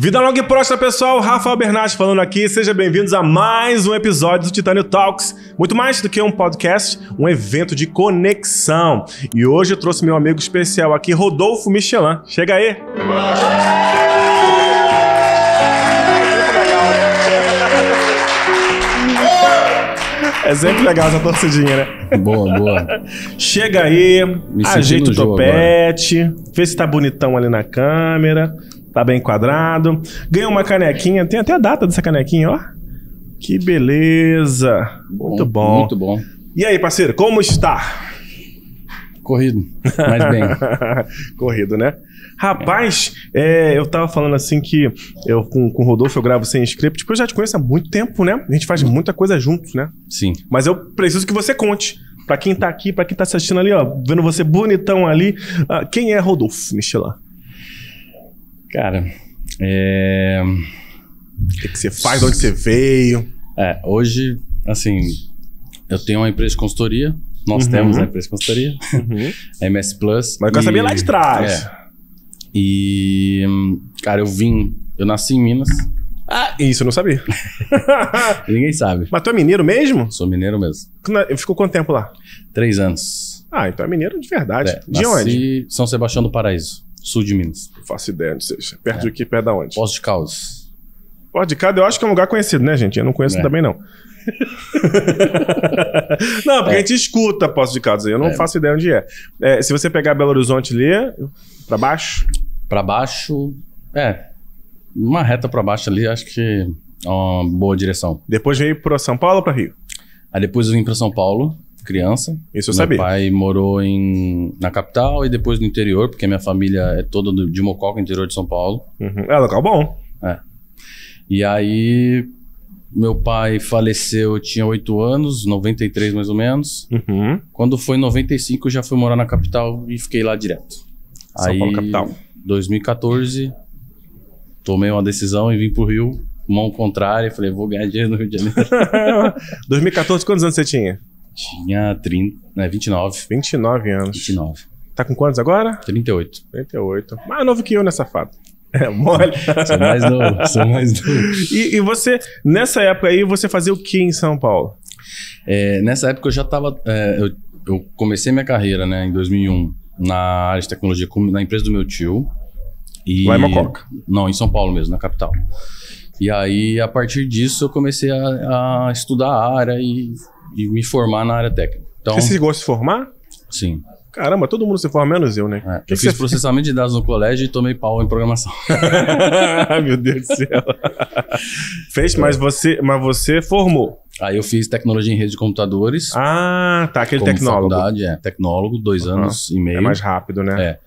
Vida longa e próxima, pessoal. Rafael Bernardes falando aqui. Sejam bem-vindos a mais um episódio do Titânio Talks. Muito mais do que um podcast, um evento de conexão. E hoje eu trouxe meu amigo especial aqui, Rodolfo Michelin. Chega aí. É sempre legal essa torcidinha, né? Boa, boa. Chega aí, Me ajeita o topete, agora. vê se tá bonitão ali na câmera. Tá bem enquadrado. Ganhou uma canequinha. Tem até a data dessa canequinha, ó. Que beleza. Bom, muito bom. Muito bom. E aí, parceiro, como está? Corrido, mas bem. Corrido, né? Rapaz, é, eu tava falando assim que eu com, com o Rodolfo eu gravo sem script, porque eu já te conheço há muito tempo, né? A gente faz muita coisa juntos, né? Sim. Mas eu preciso que você conte. Pra quem tá aqui, pra quem tá assistindo ali, ó, vendo você bonitão ali. Uh, quem é Rodolfo Michelin? Cara, é... O que, que você faz? De onde você veio? É, hoje, assim, eu tenho uma empresa de consultoria. Nós uhum. temos uma empresa de consultoria. Uhum. MS Plus. Mas eu sabia lá de trás. É. E, cara, eu vim... Eu nasci em Minas. Ah, isso eu não sabia. Ninguém sabe. Mas tu é mineiro mesmo? Sou mineiro mesmo. É, ficou quanto tempo lá? Três anos. Ah, então é mineiro de verdade. É, de onde? São Sebastião do Paraíso. Sul de Minas. Não faço ideia onde seja. Perto de é. aqui, perto da onde? Poço de Caldas. Poço de Caldas eu acho que é um lugar conhecido, né, gente? Eu não conheço é. também, não. não, porque é. a gente escuta Poço de Caldas. Eu não faço ideia onde é. Se você pegar Belo Horizonte ali, pra baixo? Pra baixo, é. Uma reta pra baixo ali, acho que é uma boa direção. Depois veio pra São Paulo ou pra Rio? Aí depois eu vim pra São Paulo criança. Isso eu meu sabia. Meu pai morou em, na capital e depois no interior, porque minha família é toda de Mococa, interior de São Paulo. Uhum. É local bom. É. E aí, meu pai faleceu, eu tinha 8 anos, 93 mais ou menos. Uhum. Quando foi em 95, eu já fui morar na capital e fiquei lá direto. São aí, Paulo, capital. 2014, tomei uma decisão e vim pro Rio, mão contrária, falei, vou ganhar dinheiro no Rio de Janeiro. 2014, quantos anos você tinha? Tinha 30, né, 29. 29 anos. 29. Tá com quantos agora? 38. 38. Mais novo que eu nessa fada. É mole. sou mais novo, sou mais novo. E, e, você, nessa época aí, você fazia o que em São Paulo? É, nessa época eu já tava. É, eu, eu, comecei minha carreira, né, em 2001, na área de tecnologia, na empresa do meu tio. E, Lá em Mococa? Não, em São Paulo mesmo, na capital. E aí, a partir disso, eu comecei a, a estudar a área e e me formar na área técnica. Então, você se gosta de formar? Sim. Caramba, todo mundo se forma, menos eu, né? É, que eu que fiz processamento de dados no colégio e tomei pau em programação. Meu Deus do céu. Fez, mas é. você, mas você formou. Aí eu fiz tecnologia em rede de computadores. Ah, tá, aquele tecnólogo. Faculdade, é, tecnólogo, dois uhum. anos e é meio. É mais rápido, né? É.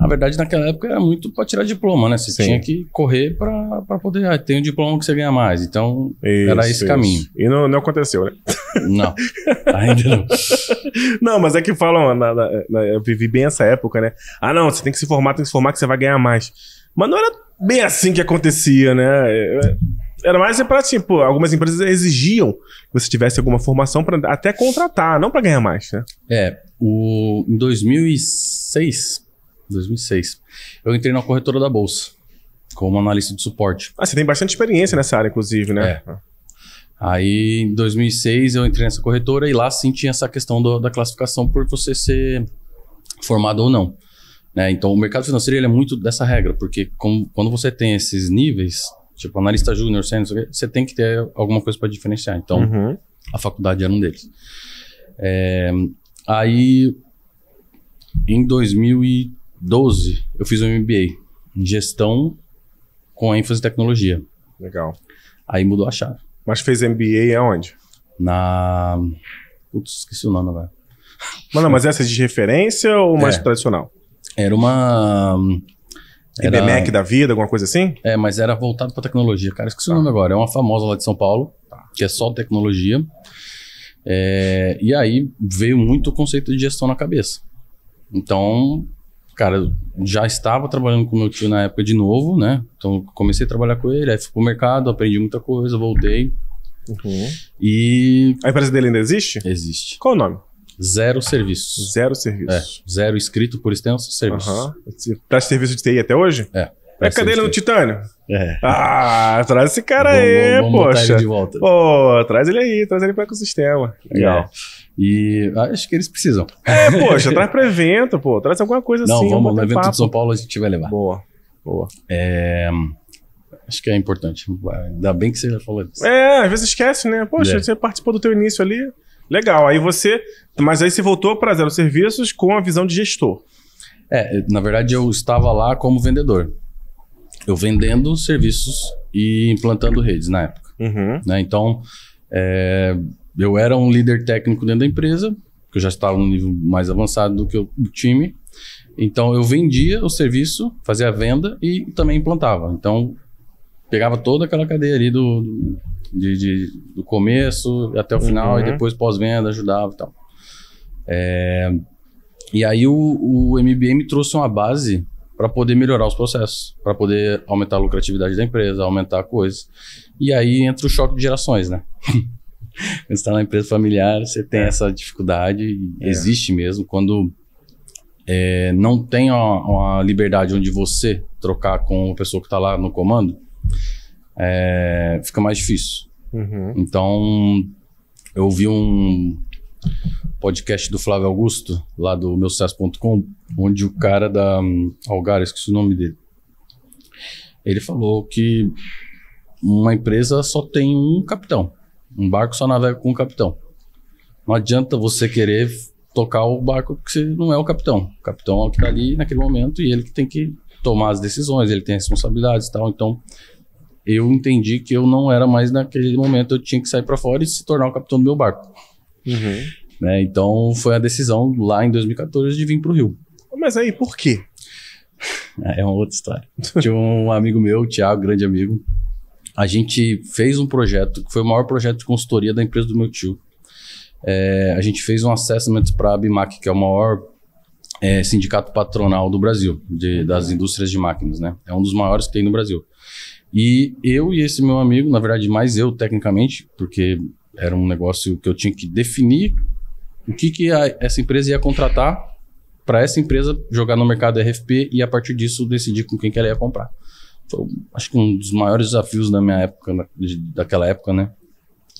Na verdade, naquela época era muito para tirar diploma, né? Você Sim. tinha que correr para poder. Ah, tem um diploma que você ganha mais. Então, isso, era esse isso. caminho. E não, não aconteceu, né? Não. Ainda não. não, mas é que falam, na, na, na, eu vivi bem essa época, né? Ah, não, você tem que se formar, tem que se formar que você vai ganhar mais. Mas não era bem assim que acontecia, né? É, era mais para assim, pô, algumas empresas exigiam que você tivesse alguma formação para até contratar, não para ganhar mais, né? É, o, em 2006 2006. Eu entrei na corretora da Bolsa, como analista de suporte. Ah, você tem bastante experiência nessa área, inclusive, né? É. Ah. Aí, em 2006, eu entrei nessa corretora e lá sim tinha essa questão do, da classificação por você ser formado ou não. Né? Então, o mercado financeiro é muito dessa regra, porque com, quando você tem esses níveis, tipo analista júnior, sênior, você tem que ter alguma coisa para diferenciar. Então, uhum. a faculdade era um deles. É, aí, em 2000 e 12, eu fiz um MBA em gestão com ênfase em tecnologia. Legal. Aí mudou a chave. Mas fez MBA aonde? Na. Putz, esqueci o nome agora. Mas não, mas essa é de referência ou mais é. tradicional? Era uma. Era... IBMEC da vida, alguma coisa assim? É, mas era voltado para tecnologia, cara. Esqueci tá. o nome agora. É uma famosa lá de São Paulo, tá. que é só tecnologia. É... E aí veio muito o conceito de gestão na cabeça. Então, cara, já estava trabalhando com meu tio na época de novo, né? Então comecei a trabalhar com ele, aí fui pro mercado, aprendi muita coisa, voltei. Uhum. E. A empresa dele ainda existe? Existe. Qual o nome? Zero serviços. Zero serviços. É, zero escrito por extenso, serviço. Uhum. Presta tá serviço de TI até hoje? É. É, cadê ele no Titânio? É. Ah, traz esse cara aí, poxa. Ele de volta. Pô, traz ele aí, traz ele para o ecossistema. Legal. É. E acho que eles precisam. É, poxa, traz para evento, pô, traz alguma coisa Não, assim. Não, vamos, no evento papo. de São Paulo a gente vai levar. Boa, boa. É, acho que é importante. Ainda bem que você já falou isso. É, às vezes esquece, né? Poxa, é. você participou do teu início ali. Legal, aí você. Mas aí você voltou para Zero Serviços com a visão de gestor. É, na verdade eu estava lá como vendedor eu vendendo serviços e implantando redes na época. Uhum. Né? Então, é, eu era um líder técnico dentro da empresa, que eu já estava no nível mais avançado do que o, time. Então, eu vendia o serviço, fazia a venda e também implantava. Então, pegava toda aquela cadeia ali do, do, de, de, do começo até o final uhum. e depois pós-venda ajudava e tal. É, e aí o, o MBA me trouxe uma base para poder melhorar os processos, para poder aumentar a lucratividade da empresa, aumentar coisas. E aí entra o choque de gerações, né? você está na empresa familiar, você tem é. essa dificuldade, é. existe mesmo. Quando é, não tem uma, uma, liberdade onde você trocar com a pessoa que está lá no comando, é, fica mais difícil. Uhum. Então, eu vi um, podcast do Flávio Augusto, lá do meusucesso.com, onde o cara da um, Algar, esqueci o nome dele, ele falou que uma empresa só tem um capitão. Um barco só navega com um capitão. Não adianta você querer tocar o barco que você não é o capitão. O capitão é o que está ali naquele momento e ele que tem que tomar as decisões, ele tem responsabilidades e tal. Então, eu entendi que eu não era mais naquele momento, eu tinha que sair para fora e se tornar o capitão do meu barco. Uhum. Né? Então foi a decisão lá em 2014 de vir para o Rio. Mas aí por quê? É, é uma outra história. Tinha um amigo meu, o Thiago, grande amigo. A gente fez um projeto que foi o maior projeto de consultoria da empresa do meu tio. É, a gente fez um assessment para a BIMAC, que é o maior é, sindicato patronal do Brasil, de, das indústrias de máquinas, né? É um dos maiores que tem no Brasil. E eu e esse meu amigo, na verdade, mais eu tecnicamente, porque era um negócio que eu tinha que definir o que, que a, essa empresa ia contratar para essa empresa jogar no mercado RFP e a partir disso decidir com quem que ela ia comprar. Foi, acho que um dos maiores desafios da minha época, né, daquela época, né?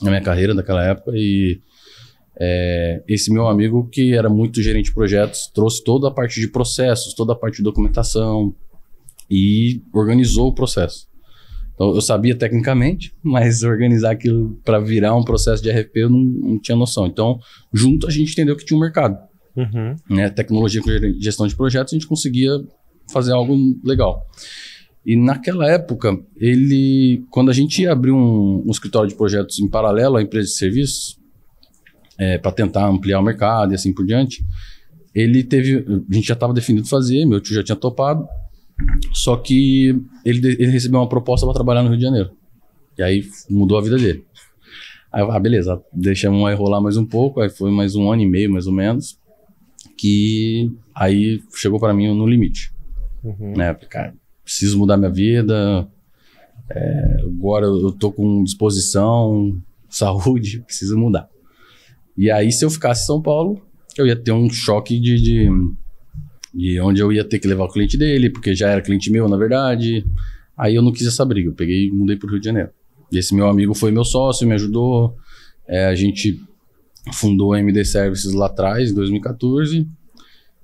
Na minha carreira daquela época e é, esse meu amigo que era muito gerente de projetos trouxe toda a parte de processos, toda a parte de documentação e organizou o processo. Então, eu sabia tecnicamente, mas organizar aquilo para virar um processo de RFP eu não, não, tinha noção. Então, junto a gente entendeu que tinha um mercado. Uhum. Né? Tecnologia com gestão de projetos, a gente conseguia fazer algo legal. E naquela época, ele, quando a gente abriu um, um escritório de projetos em paralelo à empresa de serviços, é, para tentar ampliar o mercado e assim por diante, ele teve, a gente já estava definido fazer, meu tio já tinha topado, só que ele, ele recebeu uma proposta para trabalhar no Rio de Janeiro. E aí mudou a vida dele. Aí eu ah, beleza, deixamos aí rolar mais um pouco. Aí foi mais um ano e meio, mais ou menos. Que aí chegou para mim no limite. Uhum. Né? Cara, preciso mudar minha vida. É, agora eu tô com disposição, saúde, preciso mudar. E aí, se eu ficasse em São Paulo, eu ia ter um choque de, de e onde eu ia ter que levar o cliente dele, porque já era cliente meu, na verdade. Aí eu não quis essa briga, eu peguei e mudei para o Rio de Janeiro. E esse meu amigo foi meu sócio, me ajudou. É, a gente fundou a MD Services lá atrás, em 2014,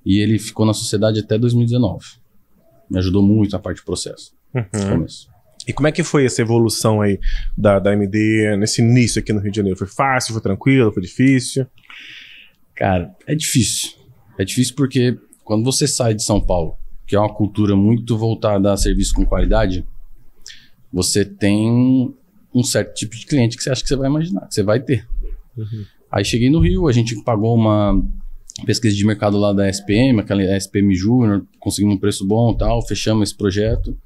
e ele ficou na sociedade até 2019. Me ajudou muito na parte de processo, uhum. começo. E como é que foi essa evolução aí da, da MD nesse início aqui no Rio de Janeiro? Foi fácil, foi tranquilo, foi difícil? Cara, é difícil. É difícil porque quando você sai de São Paulo, que é uma cultura muito voltada a serviço com qualidade, você tem um certo tipo de cliente que você acha que você vai imaginar, que você vai ter. Uhum. Aí cheguei no Rio, a gente pagou uma pesquisa de mercado lá da SPM, aquela SPM Júnior, conseguimos um preço bom tal, fechamos esse projeto.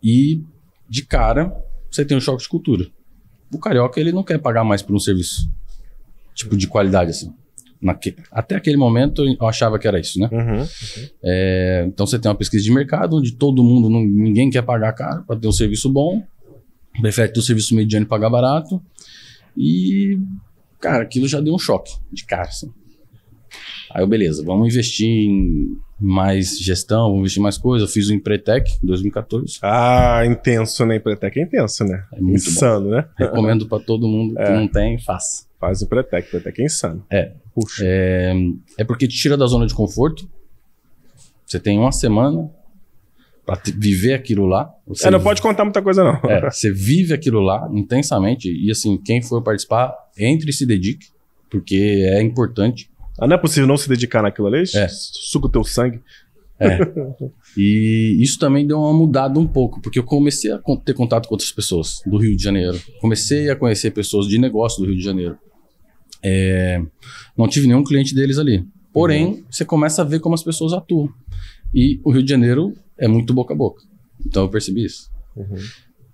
E de cara, você tem um choque de cultura. O carioca, ele não quer pagar mais por um serviço, tipo, de qualidade, assim. Naque... Até aquele momento eu achava que era isso, né? Uhum, uhum. É, então você tem uma pesquisa de mercado onde todo mundo, não, ninguém quer pagar caro para ter um serviço bom, prefere ter um serviço mediano e pagar barato. E, cara, aquilo já deu um choque de cara. Assim. Aí eu, beleza, vamos investir em mais gestão, vamos investir em mais coisa. Eu fiz o Empretec em 2014. Ah, intenso, né? Empretec é intenso, né? É muito insano, bom. né? Recomendo para todo mundo que é. não tem, faça. Faz o Empretec, Empretec é insano. É, Puxa. É, é porque te tira da zona de conforto. Você tem uma semana para viver aquilo lá. Você é, não pode contar muita coisa, não. É, você vive aquilo lá intensamente. E assim, quem for participar, entre e se dedique, porque é importante. Ah, não é possível não se dedicar naquilo ali? É. Suga o teu sangue. É. E isso também deu uma mudada um pouco, porque eu comecei a ter contato com outras pessoas do Rio de Janeiro. Comecei a conhecer pessoas de negócio do Rio de Janeiro. É, não tive nenhum cliente deles ali. Porém, uhum. você começa a ver como as pessoas atuam. E o Rio de Janeiro é muito boca a boca. Então eu percebi isso. Uhum.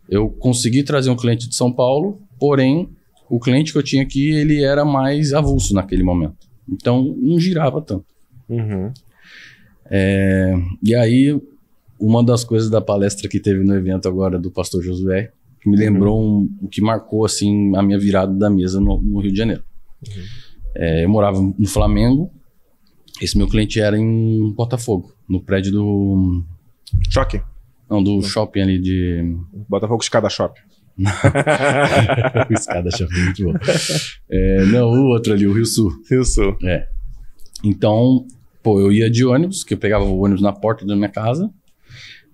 Eu consegui trazer um cliente de São Paulo, porém, o cliente que eu tinha aqui, ele era mais avulso naquele momento. Então, não girava tanto. Uhum. É, e aí, uma das coisas da palestra que teve no evento agora do pastor Josué, que me uhum. lembrou uhum. um, o que marcou, assim, a minha virada da mesa no, no Rio de Janeiro. Uhum. É, eu morava no Flamengo. Esse meu cliente era em Botafogo, no prédio do. Choque? Não, do shopping ali de. Botafogo Escada Shopping. escada Shopping, muito bom. É, não, o outro ali, o Rio Sul. Rio Sul. É. Então, pô, eu ia de ônibus, que eu pegava o ônibus na porta da minha casa,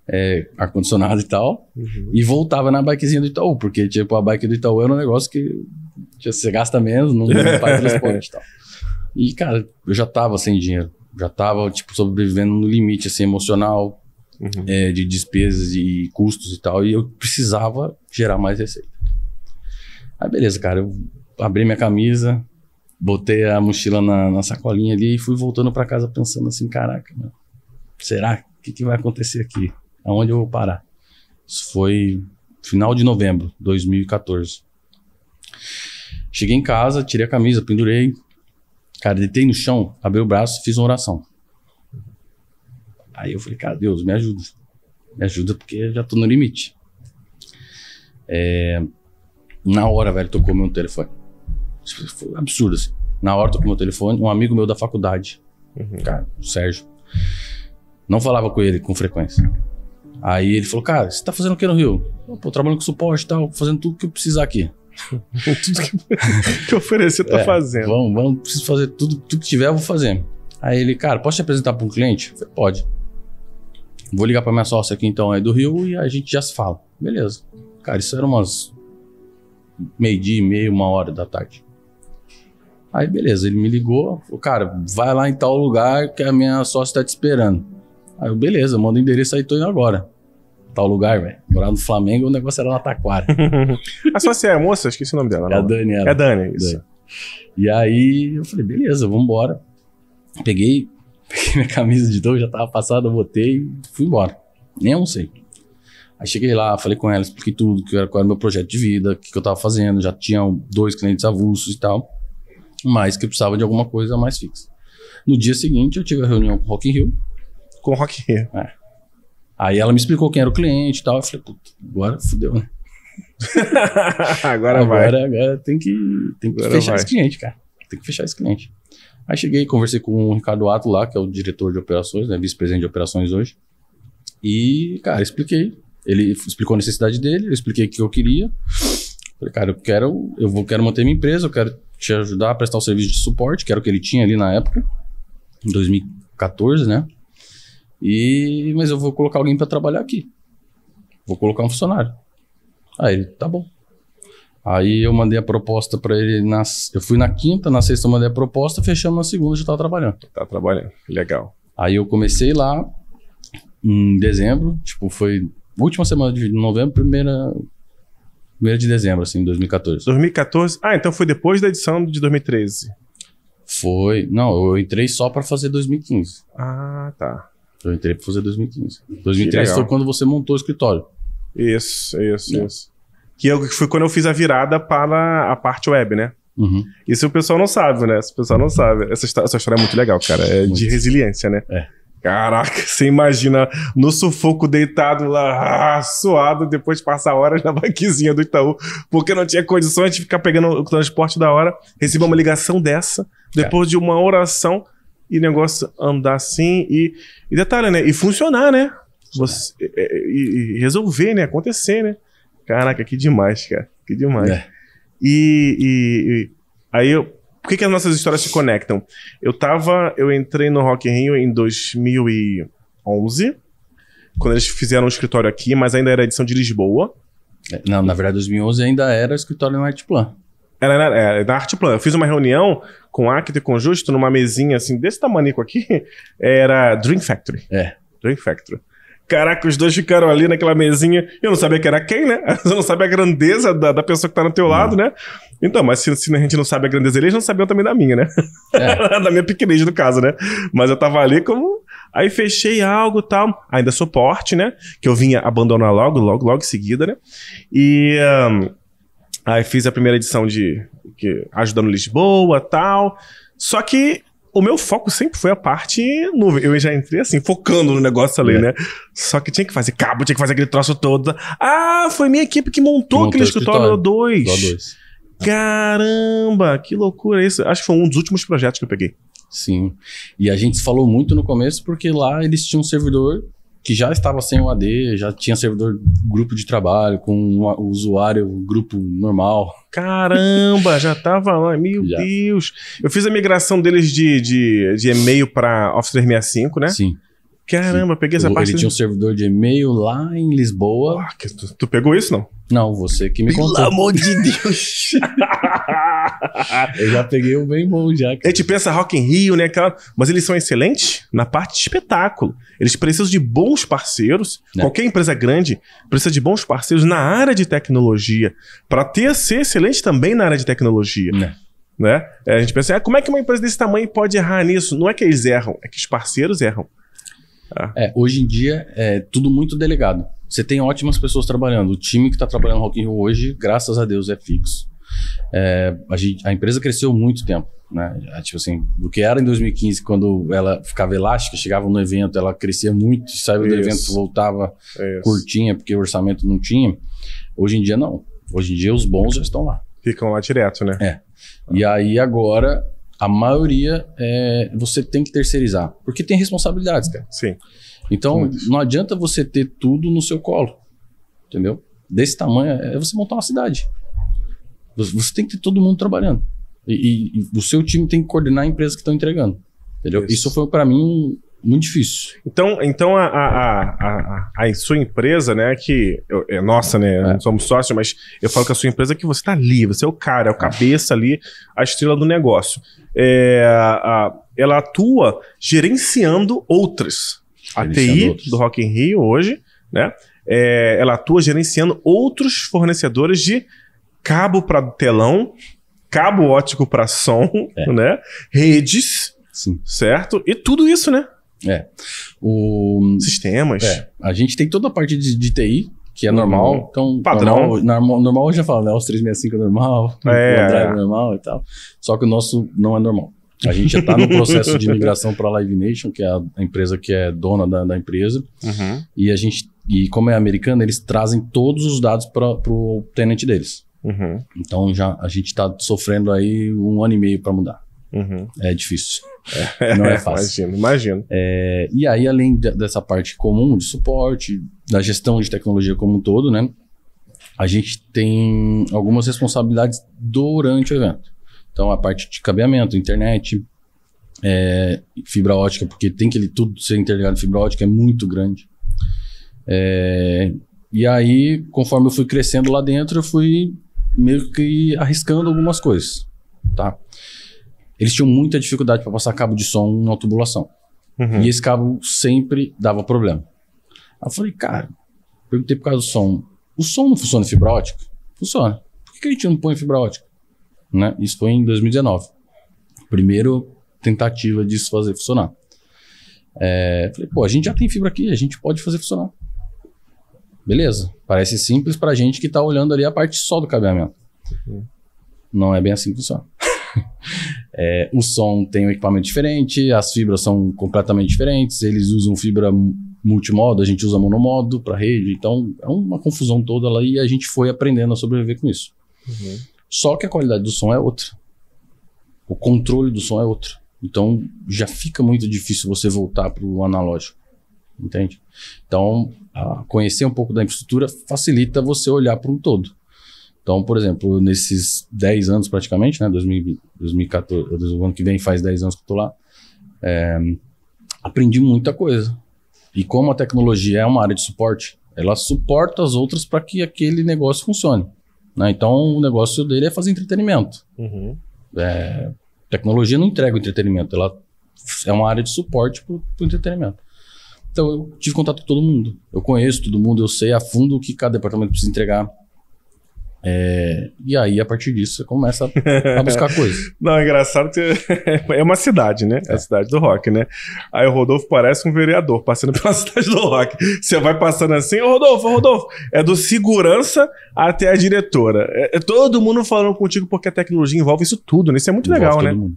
é, ar-condicionado e tal, uhum. e voltava na bikezinha do Itaú, porque, tipo, a bike do Itaú era um negócio que Tipo, você gasta menos, não, não faz transporte e tal. E, cara, eu já tava sem dinheiro. Já tava, tipo, sobrevivendo no limite, assim, emocional, uhum. é, de despesas e custos e tal. E eu precisava gerar mais receita. Aí, beleza, cara. Eu abri minha camisa, botei a mochila na, na sacolinha ali e fui voltando para casa pensando assim, caraca, mano, será? O que, que vai acontecer aqui? Aonde eu vou parar? Isso foi final de novembro de 2014. Cheguei em casa, tirei a camisa, pendurei. Cara, deitei no chão, abri o braço, fiz uma oração. Aí eu falei, cara, Deus, me ajuda. Me ajuda porque já tô no limite. É, na hora, velho, tocou meu telefone. Foi absurdo, assim. Na hora tocou meu telefone, um amigo meu da faculdade, uhum. cara, o Sérgio. Não falava com ele com frequência. Aí ele falou, cara, você tá fazendo o que no Rio? Pô, trabalhando com suporte e tal, fazendo tudo que eu precisar aqui. tudo que, que oferecer, tá é, fazendo. Vamos, vamos, preciso fazer tudo, tudo que tiver, eu vou fazer. Aí ele, cara, posso te apresentar para um cliente? Eu falei, pode. Vou ligar para minha sócia aqui então, aí do Rio, e a gente já se fala. Beleza. Cara, isso era umas meio-dia e meia, uma hora da tarde. Aí beleza, ele me ligou, falou, cara, vai lá em tal lugar que a minha sócia está te esperando. Aí eu, beleza, manda o endereço aí, tô indo agora tal lugar, velho. Morar no Flamengo, o negócio era na Taquara. a sua é moça? Esqueci o nome dela. É a Dani. Ela. É a Dani, isso. Dani. E aí eu falei, beleza, vamos embora. Peguei, peguei minha camisa de dor, já tava passada, botei e fui embora. Nem almocei. Aí cheguei lá, falei com ela, expliquei tudo, que era, qual era o meu projeto de vida, o que, que, eu tava fazendo, já tinha dois clientes avulsos e tal, mas que eu precisava de alguma coisa mais fixa. No dia seguinte eu tive a reunião com o Rock in Rio. Com o Rock in Rio. É. Aí ela me explicou quem era o cliente e tal. Eu falei, puta, agora fudeu, né? agora, agora, vai. Agora tem que, tem que agora fechar vai. esse cliente, cara. Tem que fechar esse cliente. Aí cheguei, conversei com o Ricardo Ato lá, que é o diretor de operações, né, vice-presidente de operações hoje. E, cara, expliquei. Ele explicou a necessidade dele, eu expliquei o que eu queria. Falei, cara, eu quero, eu vou, quero manter minha empresa, eu quero te ajudar a prestar o serviço de suporte, que era o que ele tinha ali na época, em 2014, né? E, mas eu vou colocar alguém para trabalhar aqui. Vou colocar um funcionário. Aí ele, tá bom. Aí eu mandei a proposta para ele. nas eu fui na quinta, na sexta eu mandei a proposta, fechamos na segunda, já estava trabalhando. Tá trabalhando, legal. Aí eu comecei lá em dezembro, tipo, foi última semana de novembro, primeira. Primeira de dezembro, assim, 2014. 2014? Ah, então foi depois da edição de 2013. Foi. Não, eu entrei só para fazer 2015. Ah, tá. Eu entrei para fazer 2015. 2013 foi quando você montou o escritório. Isso, isso, é. isso. Que, o que foi quando eu fiz a virada para a parte web, né? Uhum. Isso o pessoal não sabe, né? Isso o pessoal não sabe. Essa, essa história é muito legal, cara. É muito. de resiliência, né? É. Caraca, você imagina no sufoco deitado lá, suado, depois passar horas na banquezinha do Itaú, porque não tinha condições de ficar pegando o transporte da hora. Recebi uma ligação dessa, depois de uma oração e negócio andar assim e, e detalhe, né? E funcionar, né? Você, é, é, e, e, resolver, né? Acontecer, né? Caraca, que demais, cara. Que demais. É. E, e, aí eu. Por que, que as nossas histórias se conectam? Eu tava. Eu entrei no Rock in Rio em 2011, quando eles fizeram um escritório aqui, mas ainda era edição de Lisboa. É, não, na verdade, 2011 ainda era escritório no Plan. Era na, é, era na arte plana. Eu fiz uma reunião com Acto e com Justo numa mesinha assim, desse tamanico aqui. Era Dream Factory. É. Dream Factory. Caraca, os dois ficaram ali naquela mesinha. Eu não sabia que era quem, né? Eu não sabia a grandeza da, da pessoa que tá no teu lado, né? Então, mas se, se, a gente não sabe a grandeza deles, não sabiam também da minha, né? É. da minha pequenez, no caso, né? Mas eu tava ali como. Aí fechei algo tal. Ainda suporte, né? Que eu vinha abandonar logo, logo, logo em seguida, né? E. Um Aí fiz a primeira edição de que, ajudando Lisboa tal. Só que o meu foco sempre foi a parte nuvem. Eu já entrei assim, focando no negócio ali, é. né? Só que tinha que fazer cabo, tinha que fazer aquele troço todo. Ah, foi minha equipe que montou, montou aquele escritório 2. Caramba, que loucura isso. Acho que foi um dos últimos projetos que eu peguei. Sim. E a gente falou muito no começo porque lá eles tinham um servidor que já estava sem o AD, já tinha servidor grupo de trabalho, com um usuário grupo normal. Caramba, já estava lá, meu já. Deus. Eu fiz a migração deles de, de, de e-mail para Office 365, né? Sim. Caramba, peguei essa ele parte. Ele tinha né? um servidor de e-mail lá em Lisboa. Ah, tu, tu, pegou isso, não? Não, você que me Pelo contou. Pelo amor de Deus! eu já peguei um bem bom já. Cara. A gente pensa Rock in Rio, né, Mas eles são excelentes na parte de espetáculo. Eles precisam de bons parceiros. É. Qualquer empresa grande precisa de bons parceiros na área de tecnologia. Para ter ser excelente também na área de tecnologia. É. né? É, a gente pensa, ah, como é que uma empresa desse tamanho pode errar nisso? Não é que eles erram, é que os parceiros erram. É. é. hoje em dia é tudo muito delegado. Você tem ótimas pessoas trabalhando. O time que está trabalhando no Rock in Rio hoje, graças a Deus, é fixo. É, a, gente, a, empresa cresceu muito tempo, né? É, tipo assim, do que era em 2015, quando ela ficava elástica, chegava no evento, ela crescia muito, saiu do evento, voltava Isso. curtinha, porque o orçamento não tinha. Hoje em dia, não. Hoje em dia, os bons já estão lá. Ficam lá direto, né? É. E aí, agora, a maioria é, você tem que terceirizar, porque tem responsabilidades, cara. Sim. Então, não adianta você ter tudo no seu colo, entendeu? Desse tamanho é, é você montar uma cidade. Você tem que ter todo mundo trabalhando. E, e, e o seu time tem que coordenar a empresa que estão entregando, entendeu? Isso, Isso foi para mim muito difícil. Então, então a, a, a, a, a sua empresa, né, que. Eu, é nossa, né? é. somos sócios, mas eu falo que a sua empresa é que você tá ali, você é o cara, é o é. cabeça ali, a estrela do negócio. É, a, ela atua gerenciando outras. A TI outros. do Rock in Rio hoje, né? É, ela atua gerenciando outros fornecedores de cabo para telão, cabo ótico para som, é. né? Redes. Sim. Certo? E tudo isso, né? É. O, Sistemas. É, a gente tem toda a parte de, de TI, que é uhum. normal. Então, Padrão. Normal, normal, eu já falo, né? Os 365 é normal, é, o drive é normal e tal. Só que o nosso não é normal. A gente já está no processo de migração para a Live Nation, que é a empresa que é dona da, da empresa. Uhum. E a gente, e como é americana, eles trazem todos os dados para o tenente deles. Uhum. Então já a gente está sofrendo aí um ano e meio para mudar. Uhum. É difícil. É, não é fácil. imagino, imagino. É, e aí, além de, dessa parte comum de suporte, da gestão de tecnologia como um todo, né? A gente tem algumas responsabilidades durante o evento. Então, a parte de cabeamento, internet, é, fibra ótica, porque tem que ele tudo ser interligado em fibra ótica, é muito grande. É, e aí, conforme eu fui crescendo lá dentro, eu fui meio que arriscando algumas coisas, tá? eles tinham muita dificuldade para passar cabo de som na tubulação. Uhum. E esse cabo sempre dava problema. Aí eu falei, cara, perguntei por causa do som. O som não funciona em fibra ótica? Funciona. Por que, a gente não põe fibra ótica? Né? Isso foi em 2019. Primeiro tentativa de fazer funcionar. É, falei, pô, a gente já tem fibra aqui, a gente pode fazer funcionar. Beleza. Parece simples pra gente que tá olhando ali a parte só do cabeamento. Uhum. Não é bem assim que funciona. É, o som tem um equipamento diferente, as fibras são completamente diferentes, eles usam fibra multimodo, a gente usa monomodo para rede, então é uma confusão toda lá e a gente foi aprendendo a sobreviver com isso. Uhum. Só que a qualidade do som é outra. O controle do som é outro. Então já fica muito difícil você voltar para o analógico. Entende? Então, conhecer um pouco da infraestrutura facilita você olhar para um todo. Então, por exemplo, nesses 10 anos praticamente, né, 2014, o ano que vem faz 10 anos que eu tô lá, é, aprendi muita coisa. E como a tecnologia é uma área de suporte, ela suporta as outras para que aquele negócio funcione. Né? Então, o negócio dele é fazer entretenimento. Uhum. É, tecnologia não entrega o entretenimento, ela é uma área de suporte para o entretenimento. Então, eu tive contato com todo mundo. Eu conheço todo mundo, eu sei a fundo o que cada departamento precisa entregar é, e aí, a partir disso, você começa a, buscar coisas. Não, é engraçado que é uma cidade, né? É a é. cidade do rock, né? Aí o Rodolfo parece um vereador passando pela cidade do rock. Você vai passando assim, ô Rodolfo, Rodolfo, é do segurança até a diretora. É, é todo mundo falando contigo porque a tecnologia envolve isso tudo, né? Isso é muito envolve legal, né? Mundo.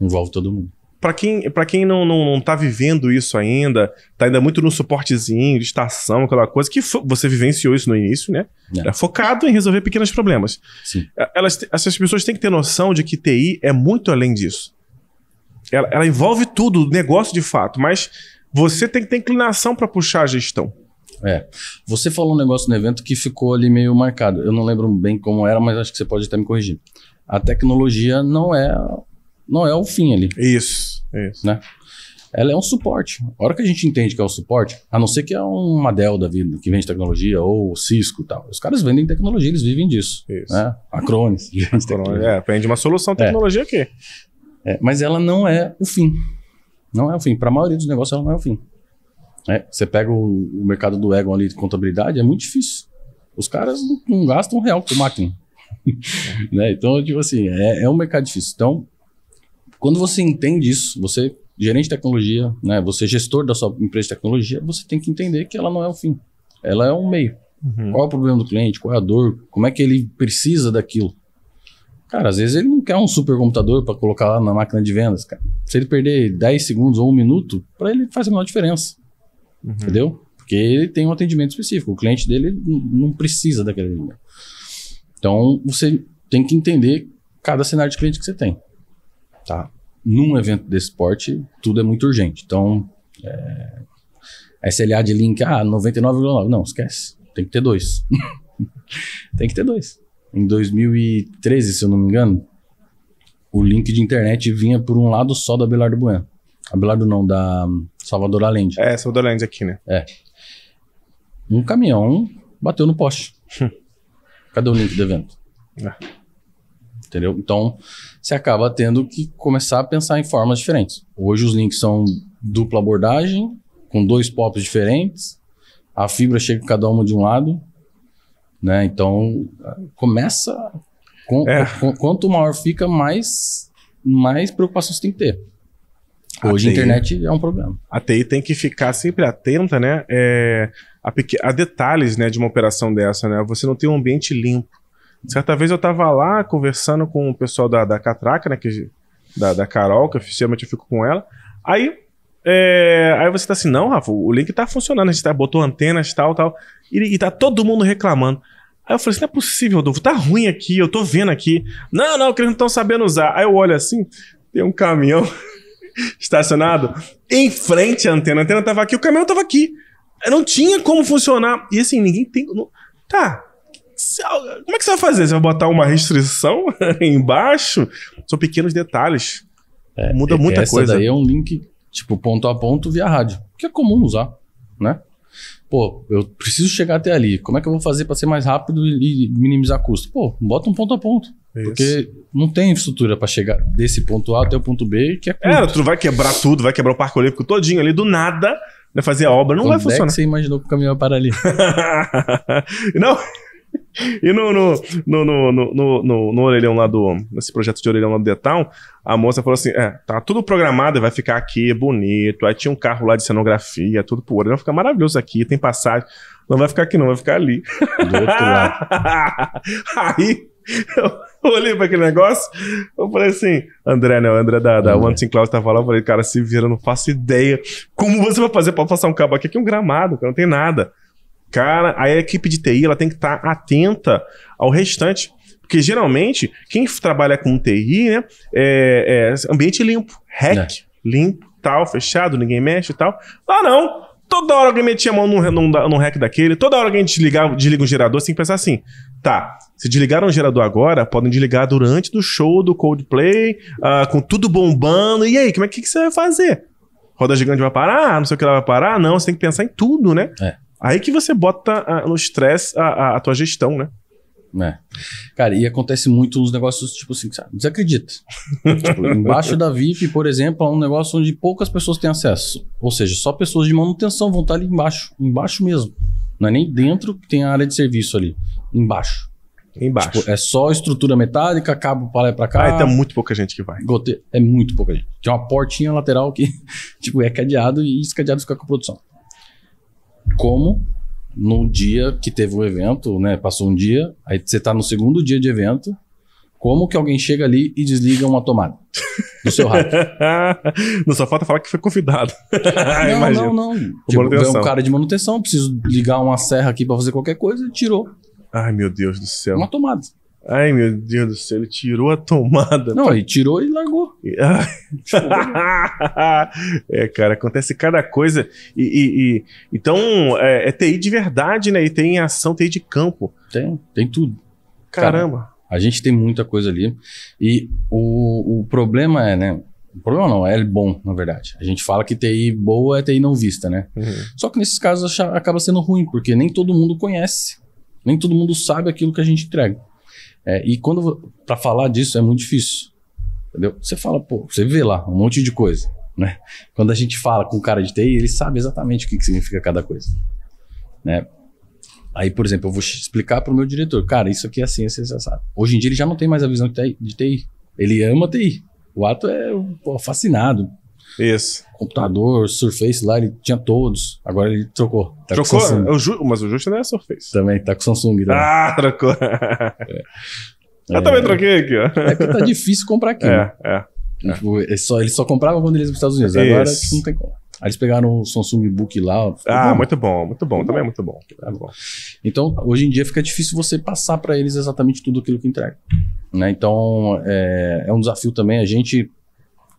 Envolve todo mundo para quem, pra quem não, não, não tá vivendo isso ainda, tá ainda muito no suportezinho, de estação, aquela coisa, que você vivenciou isso no início, né? É. é focado em resolver pequenos problemas. Sim. É, elas, essas pessoas têm que ter noção de que TI é muito além disso. Ela, ela envolve tudo, o negócio de fato, mas você tem que ter inclinação para puxar a gestão. É. Você falou um negócio no evento que ficou ali meio marcado. Eu não lembro bem como era, mas acho que você pode até me corrigir. A tecnologia não é não é o fim ali. Isso. Isso. Né? Ela é um suporte. A hora que a gente entende que é um suporte, a não ser que é uma Dell da vida que vende tecnologia ou Cisco tal. Os caras vendem tecnologia, eles vivem disso. Isso. Né? A é, vende uma solução é. tecnologia é. aqui. É, mas ela não é o fim. Não é o fim. Para a maioria dos negócios, ela não é o fim. É, você pega o, o, mercado do Egon ali de contabilidade, é muito difícil. Os caras não, não gastam um real com máquina. né? Então, tipo assim, é, é um mercado difícil. Então, quando você entende isso, você, gerente de tecnologia, né, você gestor da sua empresa de tecnologia, você tem que entender que ela não é o fim. Ela é um meio. Uhum. Qual é o problema do cliente? Qual é a dor? Como é que ele precisa daquilo? Cara, às vezes ele não quer um supercomputador para colocar lá na máquina de vendas, cara. Se ele perder 10 segundos ou um minuto, para ele faz a menor diferença. Uhum. Entendeu? Porque ele tem um atendimento específico. O cliente dele não precisa daquele atendimento. Então, você tem que entender cada cenário de cliente que você tem. Tá? Num evento desse porte, tudo é muito urgente. Então, é, SLA de link, ah, 99,9. Não, esquece. Tem que ter dois. Tem que ter dois. Em 2013, se eu não me engano, o link de internet vinha por um lado só da Belardo Bueno. A Belardo não, da Salvador Allende. É, Salvador Allende aqui, né? É. Um caminhão bateu no poste. Cadê o link do evento? É entendeu? Então, você acaba tendo que começar a pensar em formas diferentes. Hoje os links são dupla abordagem, com dois pops diferentes, a fibra chega cada uma de um lado, né? Então, começa... Com, é. com, quanto maior fica, mais, mais preocupações você tem que ter. Hoje a internet é um problema. A TI tem que ficar sempre atenta, né? É, a, a, detalhes né, de uma operação dessa, né? Você não tem um ambiente limpo. Certa vez eu tava lá conversando com o pessoal da, da Catraca, né? Que, da, da Carol, que oficialmente eu fico com ela. Aí, é, aí você tá assim, não, Rafa, o link tá funcionando, a gente tá, botou antenas, tal, tal. E, e tá todo mundo reclamando. Aí eu falei assim, não é possível, Rodolfo, tá ruim aqui, eu tô vendo aqui. Não, não, que eles não estão sabendo usar. Aí eu olho assim, tem um caminhão estacionado em frente à antena. A antena tava aqui, o caminhão tava aqui. Não tinha como funcionar. E assim, ninguém tem... Não... Tá, como é que você vai fazer? Você vai botar uma restrição embaixo? São pequenos detalhes. É, Muda é muita essa coisa. Essa daí é um link, tipo, ponto a ponto via rádio, que é comum usar, né? Pô, eu preciso chegar até ali. Como é que eu vou fazer para ser mais rápido e minimizar custo? Pô, bota um ponto a ponto. Isso. Porque não tem estrutura para chegar desse ponto A até o ponto B, que é, é curto. É, tu vai quebrar tudo, vai quebrar o Parque Olímpico todinho ali, do nada, vai fazer a obra, não Quando vai funcionar. É que você imaginou que o caminhão ia parar ali? não, e no, no, no, no, no, no, no, orelhão lá do. Nesse projeto de orelhão lá do Detal, a moça falou assim: é, tá tudo programado, vai ficar aqui, bonito. Aí tinha um carro lá de cenografia, tudo pro orelhão, fica maravilhoso aqui, tem passagem. Não vai ficar aqui, não, vai ficar ali. Aí eu olhei pra aquele negócio, eu falei assim, André, né? O André da, da One Team Cloud tava lá, eu falei, cara, se vira, não faço ideia. Como você vai fazer pra passar um cabo aqui? Aqui é um gramado, que não tem nada. Cara, a equipe de TI ela tem que estar tá atenta ao restante. Porque geralmente, quem trabalha com TI, né, é, é ambiente limpo, hack, é. limpo, tal, fechado, ninguém mexe e tal. Lá ah, não. Toda hora alguém metia a mão num, num, num hack daquele, toda hora alguém desligava, desliga um gerador, sem que pensar assim, tá, se desligaram o gerador agora, podem desligar durante do show do Coldplay, uh, com tudo bombando, e aí, como é que, que você vai fazer? Roda gigante vai parar? Não sei o que ela vai parar? Não, você tem que pensar em tudo, né? É. Aí que você bota ah, no stress a, a, a, tua gestão, né? É. Cara, e acontece muito os negócios, tipo assim, sabe? desacredita. tipo, embaixo da VIP, por exemplo, é um negócio onde poucas pessoas têm acesso. Ou seja, só pessoas de manutenção vão estar ali embaixo, embaixo mesmo. Não é nem dentro que tem a área de serviço ali. Embaixo. Embaixo. Tipo, é só estrutura metálica, cabo para lá e pra cá. Aí ah, tem então é muito pouca gente que vai. Gote... É muito pouca gente. Tem uma portinha lateral que, tipo, é cadeado e esse cadeado fica com a produção como no dia que teve o evento, né? Passou um dia, aí você está no segundo dia de evento. Como que alguém chega ali e desliga uma tomada do seu rádio? não só falta falar que foi convidado. não, não, não, não. Tipo, é um cara de manutenção, preciso ligar uma serra aqui para fazer qualquer coisa, tirou. Ai, meu Deus do céu. Uma tomada. Ai, meu Deus do céu, ele tirou a tomada. Não, ele tirou e largou. é, cara, acontece cada coisa. E, e, e então, é, é, TI de verdade, né? E tem ação, TI de campo. Tem, tem tudo. Caramba. Cara, a gente tem muita coisa ali. E o, o problema é, né? O problema não, é bom, na verdade. A gente fala que TI boa é TI não vista, né? Uhum. Só que nesses casos acaba sendo ruim, porque nem todo mundo conhece. Nem todo mundo sabe aquilo que a gente entrega. É, e quando para falar disso é muito difícil, entendeu? Você fala, pô, você vê lá um monte de coisa, né? Quando a gente fala com o cara de TI, ele sabe exatamente o que, que significa cada coisa, né? Aí, por exemplo, eu vou explicar para o meu diretor, cara, isso aqui é ciência, você sabe. Hoje em dia ele já não tem mais a visão de TI. De TI. Ele ama TI. O ato é pô, fascinado isso. Computador, Surface lá, ele tinha todos. Agora ele trocou. Tá trocou? Eu é ju... Mas o Justo não é Surface. Também, tá com Samsung. Né? Ah, trocou. é. Eu é... também troquei aqui, ó. É porque tá difícil comprar aqui. É, né? é. é. Tipo, ele é só, ele só comprava quando eles nos Estados Unidos. Agora não tem como. Aí eles pegaram o Samsung Book lá. Ah, bom. muito bom, muito bom. também é muito bom. É bom. Então, hoje em dia fica difícil você passar para eles exatamente tudo aquilo que entrega. Né? Então, é, é um desafio também a gente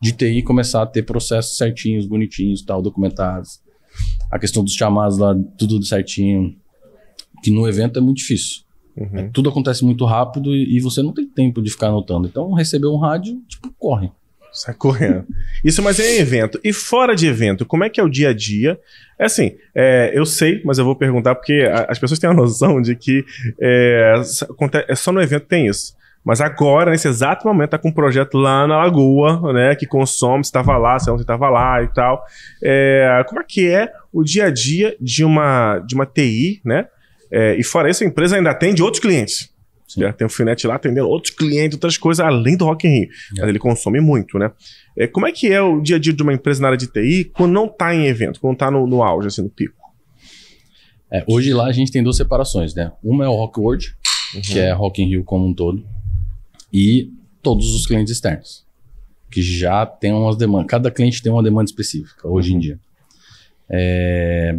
de TI começar a ter processos certinhos, bonitinhos, tal, documentados. A questão dos chamados lá, tudo certinho. Que no evento é muito difícil. Uhum. É, tudo acontece muito rápido e, e, você não tem tempo de ficar anotando. Então, receber um rádio, tipo, corre. Sai correndo. Isso, mas é evento. E fora de evento, como é que é o dia a dia? É assim, é, eu sei, mas eu vou perguntar porque a, as pessoas têm a noção de que é, é só no evento tem isso. Mas agora, nesse exato momento, tá com um projeto lá na Lagoa, né? Que consome, você tava lá, você não tava lá e tal. É, como é que é o dia a dia de uma, de uma TI, né? É, e fora isso, a empresa ainda atende outros clientes. Sim. Tem o finet lá atendendo outros clientes, outras coisas, além do Rock in Rio. É. Mas ele consome muito, né? É, como é que é o dia a dia de uma empresa na área de TI quando não está em evento, quando está no, no, auge, assim, no pico? É, hoje lá a gente tem duas separações, né? Uma é o Rock World, uhum. que é Rock in Rio como um todo e todos os clientes externos, que já tem umas demandas. Cada cliente tem uma demanda específica hoje uhum. em dia. É,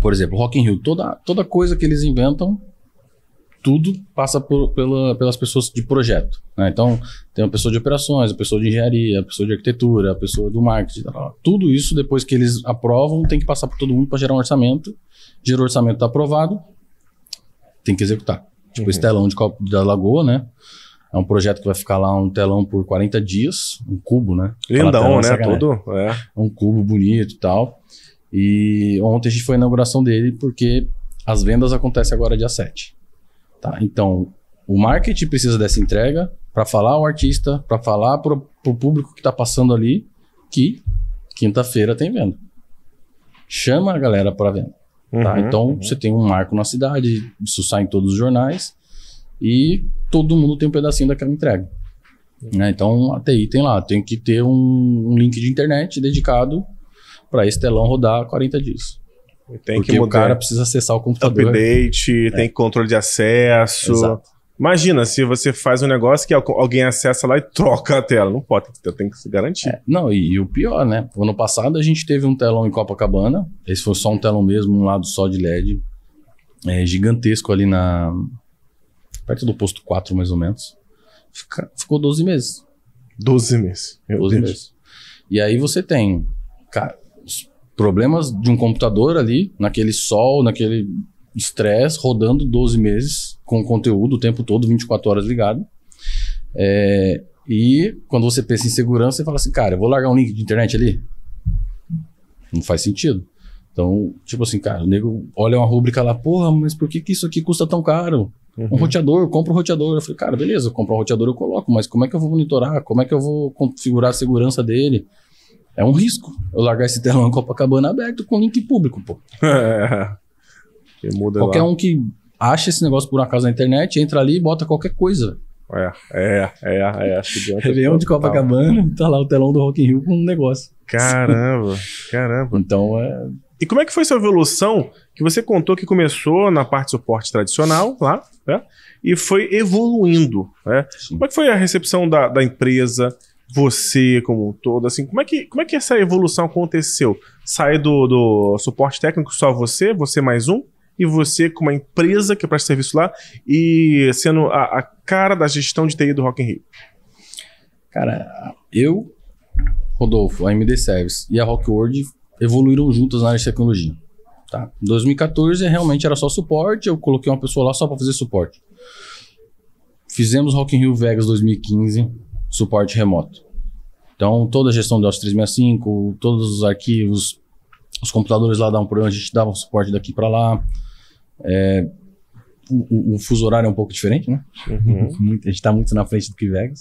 por exemplo, Rock in Rio, toda, toda coisa que eles inventam, tudo passa por, pela, pelas pessoas de projeto. Né? Então, tem uma pessoa de operações, a pessoa de engenharia, a pessoa de arquitetura, a pessoa do marketing. Tá tudo isso, depois que eles aprovam, tem que passar por todo mundo para gerar um orçamento. Gerou o orçamento, está aprovado, tem que executar. Tipo, uhum. esse telão de Copa da Lagoa, né? É um projeto que vai ficar lá um telão por 40 dias, um cubo, né? Lindão, né? Todo. É. Um cubo bonito e tal. E ontem a gente foi a inauguração dele porque as vendas acontecem agora dia 7. Tá? Então, o marketing precisa dessa entrega para falar ao artista, para falar para o público que está passando ali que quinta-feira tem venda. Chama a galera para venda. Tá? Uhum, então, uhum. você tem um marco na cidade, isso sai em todos os jornais e todo mundo tem um pedacinho daquela entrega. Uhum. Né? Então, a TI tem lá, tem que ter um, um link de internet dedicado para esse telão rodar 40 dias. Tem Porque que o cara precisa acessar o computador. Update, é. tem controle de acesso. Exato. Imagina se você faz um negócio que alguém acessa lá e troca a tela. Não pode, então tem que se garantir. É, não, e, e, o pior, né? Ano passado a gente teve um telão em Copacabana. Esse foi só um telão mesmo, um lado só de LED. É, gigantesco ali na. perto do posto 4, mais ou menos. Fica, ficou 12 meses. 12 meses. Meu 12 Deus. meses. E aí você tem, cara, os problemas de um computador ali, naquele sol, naquele estresse, rodando 12 meses com conteúdo o tempo todo, 24 horas ligado. É, e quando você pensa em segurança, você fala assim, cara, eu vou largar um link de internet ali? Não faz sentido. Então, tipo assim, cara, o nego olha uma rubrica lá, porra, mas por que, que isso aqui custa tão caro? Uhum. Um roteador, compra um roteador. Eu falei, cara, beleza, eu compro um roteador, eu coloco, mas como é que eu vou monitorar? Como é que eu vou configurar a segurança dele? É um risco eu largar esse telão Copacabana aberto com link público, pô. Qualquer lá. um que acha esse negócio por acaso na internet, entra ali e bota qualquer coisa. É, é, é, é. é Réveillon de Copacabana, tá lá o telão do Rock in Rio com um negócio. Caramba, caramba. Então é. E como é que foi essa evolução que você contou que começou na parte de suporte tradicional lá, né? E foi evoluindo, né? Como é que foi a recepção da, da empresa, você como um todo, assim? Como é, que, como é que essa evolução aconteceu? Sair do, do suporte técnico só você, você mais um? e você com uma empresa que presta serviço lá e sendo a, a cara da gestão de TI do Rock in Rio? Cara, eu, Rodolfo, a MD Service e a Rock World evoluíram juntas na área de tecnologia. Tá? Em 2014 realmente era só suporte, eu coloquei uma pessoa lá só para fazer suporte. Fizemos Rock in Rio Vegas 2015, suporte remoto. Então, toda a gestão do aos 365, todos os arquivos, os computadores lá davam problema, a gente dava suporte daqui para lá. É, o, o, fuso horário é um pouco diferente, né? Uhum. a gente está muito na frente do que Vegas.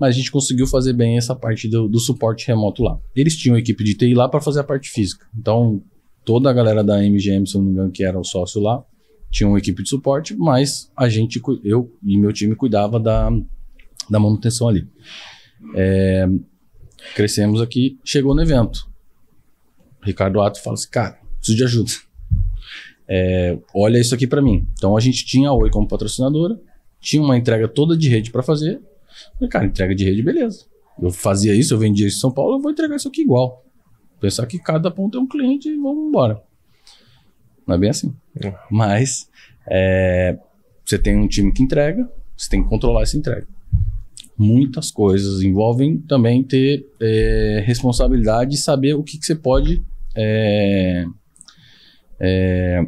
Mas a gente conseguiu fazer bem essa parte do, do suporte remoto lá. Eles tinham equipe de TI lá para fazer a parte física. Então, toda a galera da MGM, se eu não me engano, que era o sócio lá, tinha uma equipe de suporte, mas a gente, eu e meu time cuidava da, da manutenção ali. É, crescemos aqui, chegou no evento. Ricardo Ato fala assim, cara, preciso de ajuda. É, olha isso aqui para mim. Então a gente tinha a Oi como patrocinadora, tinha uma entrega toda de rede para fazer. cara, entrega de rede, beleza. Eu fazia isso, eu vendia isso em São Paulo, eu vou entregar isso aqui igual. Pensar que cada ponto é um cliente e vamos embora. Não é bem assim. Mas é, você tem um time que entrega, você tem que controlar essa entrega. Muitas coisas envolvem também ter é, responsabilidade e saber o que, que você pode é, é,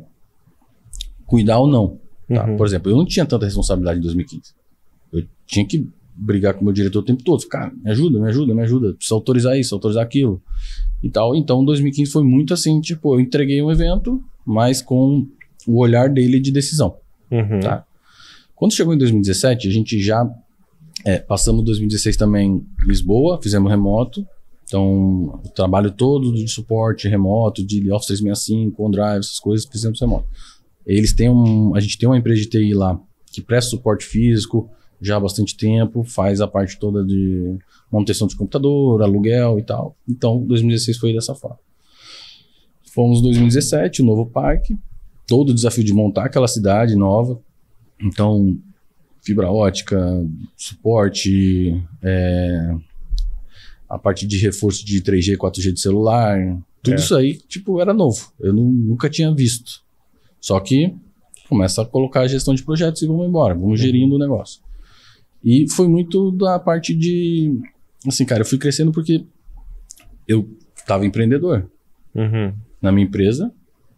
cuidar ou não. Tá? Uhum. Por exemplo, eu não tinha tanta responsabilidade em 2015. Eu tinha que brigar com o meu diretor o tempo todo. Cara, me ajuda, me ajuda, me ajuda. preciso autorizar isso, autorizar aquilo e tal. Então, 2015 foi muito assim, tipo, eu entreguei um evento, mas com o olhar dele de decisão. Uhum. Tá? Quando chegou em 2017, a gente já é, passamos 2016 também em Lisboa, fizemos remoto. Então, o trabalho todo de suporte remoto, de Office 365, OneDrive, essas coisas, precisamos remoto. Eles têm um, a gente tem uma empresa de TI lá que presta suporte físico já há bastante tempo, faz a parte toda de manutenção de computador, aluguel e tal. Então, 2016 foi dessa forma. Fomos 2017, o novo parque, todo o desafio de montar aquela cidade nova. Então, fibra ótica, suporte, é, a parte de reforço de 3G, 4G de celular, tudo é. isso aí, tipo, era novo. Eu não, nunca tinha visto. Só que começa a colocar a gestão de projetos e vamos embora, vamos uhum. gerindo o negócio. E foi muito da parte de. Assim, cara, eu fui crescendo porque eu estava empreendedor uhum. na minha empresa.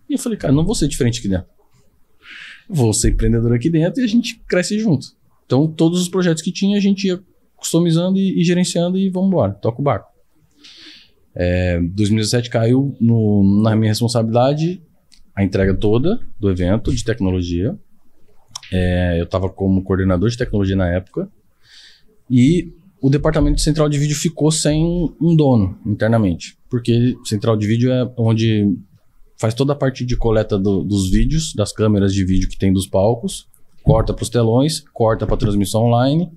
E eu falei, cara, não vou ser diferente aqui dentro. Vou ser empreendedor aqui dentro e a gente cresce junto. Então, todos os projetos que tinha, a gente ia customizando e, e gerenciando e vamos embora, toca o barco. É, 2017 caiu no, na minha responsabilidade a entrega toda do evento de tecnologia. É, eu estava como coordenador de tecnologia na época e o departamento central de vídeo ficou sem um dono internamente, porque central de vídeo é onde faz toda a parte de coleta do, dos vídeos, das câmeras de vídeo que tem dos palcos, corta para os telões, corta para transmissão online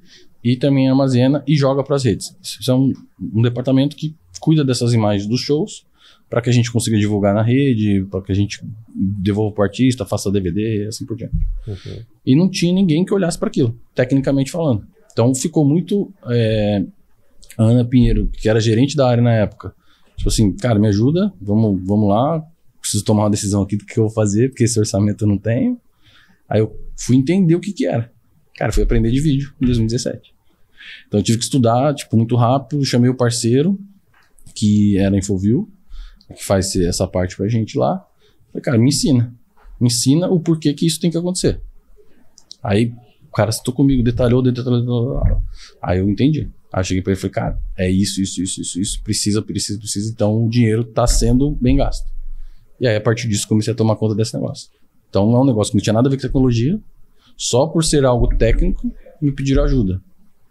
e também armazena e joga para as redes. Isso é um, um, departamento que cuida dessas imagens dos shows para que a gente consiga divulgar na rede, para que a gente devolva para o artista, faça DVD, assim por diante. Uhum. E não tinha ninguém que olhasse para aquilo, tecnicamente falando. Então ficou muito é, a Ana Pinheiro, que era gerente da área na época. Tipo assim, cara, me ajuda, vamos, vamos lá, preciso tomar uma decisão aqui do que eu vou fazer, porque esse orçamento eu não tenho. Aí eu fui entender o que que era. Cara, fui aprender de vídeo em 2017. Então eu tive que estudar, tipo, muito rápido. Chamei o parceiro, que era Infoview, que faz essa parte pra gente lá. Falei, cara, me ensina. Me ensina o porquê que isso tem que acontecer. Aí o cara citou comigo, detalhou, detalhou, detalhou. Aí eu entendi. Aí eu cheguei pra ele e falei, cara, é isso, isso, isso, isso, isso. Precisa, precisa, precisa. Então o dinheiro tá sendo bem gasto. E aí, a partir disso, comecei a tomar conta desse negócio. Então, é um negócio que não tinha nada a ver com tecnologia, só por ser algo técnico, me pediram ajuda.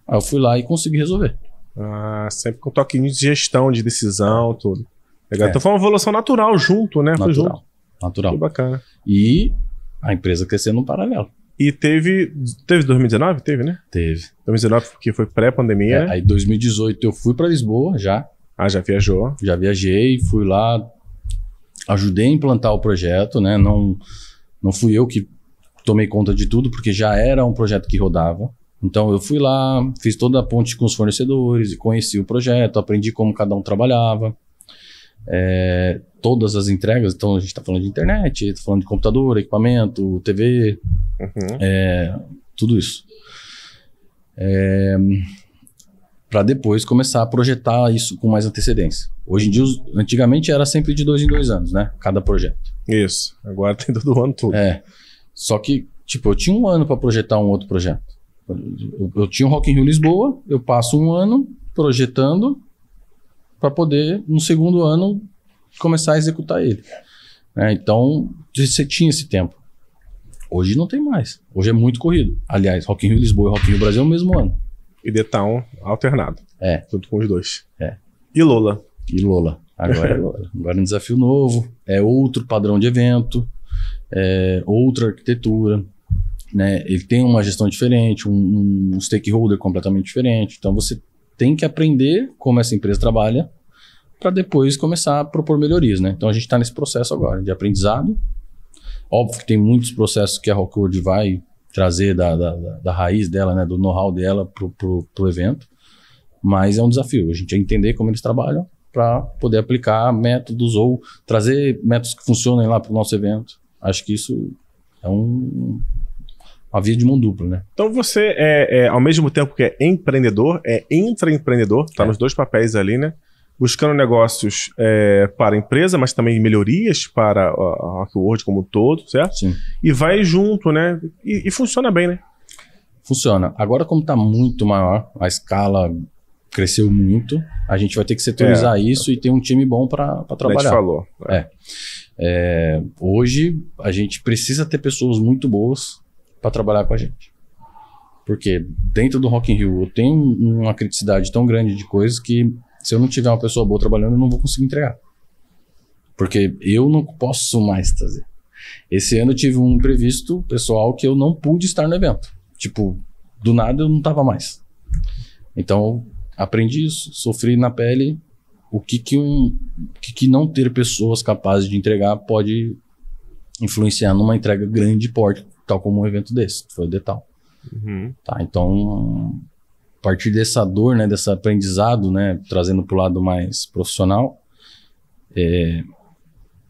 Aí eu fui lá e consegui resolver. Ah, sempre com um toquinho de gestão, de decisão, tudo. Legal. É. Então foi uma evolução natural junto, né? Natural. Junto. Natural. Foi bacana. E a empresa crescendo no paralelo. E teve. Teve 2019? Teve, né? Teve. 2019, porque foi pré-pandemia. É, né? Aí 2018 eu fui para Lisboa já. Ah, já viajou? Já viajei, fui lá, ajudei a implantar o projeto, né? Não, não fui eu que tomei conta de tudo, porque já era um projeto que rodava. Então eu fui lá, fiz toda a ponte com os fornecedores, conheci o projeto, aprendi como cada um trabalhava. É, todas as entregas, então a gente está falando de internet, está falando de computador, equipamento, TV, uhum. é, tudo isso. É, para depois começar a projetar isso com mais antecedência. Hoje em dia, antigamente era sempre de dois em dois anos, né? Cada projeto. Isso. Agora tem todo ano tudo. É. Só que, tipo, eu tinha um ano para projetar um outro projeto. Eu, eu tinha o Rock in Rio Lisboa, eu passo um ano projetando para poder, no segundo ano, começar a executar ele. É, então, você tinha esse tempo. Hoje não tem mais. Hoje é muito corrido. Aliás, Rock in Rio Lisboa e Rock in Rio Brasil é o mesmo ano. E The Town alternado. É. Junto com os dois. É. E Lola. E Lola. Agora é Lola. Agora é um desafio novo. É outro padrão de evento é, outra arquitetura. Né? Ele tem uma gestão diferente, um, um stakeholder completamente diferente. Então você tem que aprender como essa empresa trabalha para depois começar a propor melhorias. Né? Então a gente está nesse processo agora de aprendizado. Óbvio que tem muitos processos que a Rockwood vai trazer da, da, da, raiz dela, né, do know-how dela para o evento. Mas é um desafio. A gente é entender como eles trabalham para poder aplicar métodos ou trazer métodos que funcionem lá para o nosso evento acho que isso é um, uma via de mão dupla, né? Então você é, é, ao mesmo tempo que é empreendedor, é intraempreendedor, tá é. nos dois papéis ali, né? Buscando negócios é, para a empresa, mas também melhorias para a Rockworld como um todo, certo? Sim. E vai junto, né? E, e funciona bem, né? Funciona. Agora, como está muito maior, a escala cresceu muito. A gente vai ter que setorizar é. isso e ter um time bom para trabalhar. A falou. É. É. é. hoje, a gente precisa ter pessoas muito boas para trabalhar com a gente. Porque dentro do Rock in Rio, eu tenho uma criticidade tão grande de coisas que se eu não tiver uma pessoa boa trabalhando, eu não vou conseguir entregar. Porque eu não posso mais trazer. Esse ano eu tive um imprevisto pessoal que eu não pude estar no evento. Tipo, do nada eu não estava mais. Então, aprendi isso, sofri na pele o que que um que, que não ter pessoas capazes de entregar pode influenciar numa entrega grande de porte, tal como um evento desse, que foi o Detal. Uhum. Tá, então, a partir dessa dor, né, desse aprendizado, né, trazendo para o lado mais profissional, é,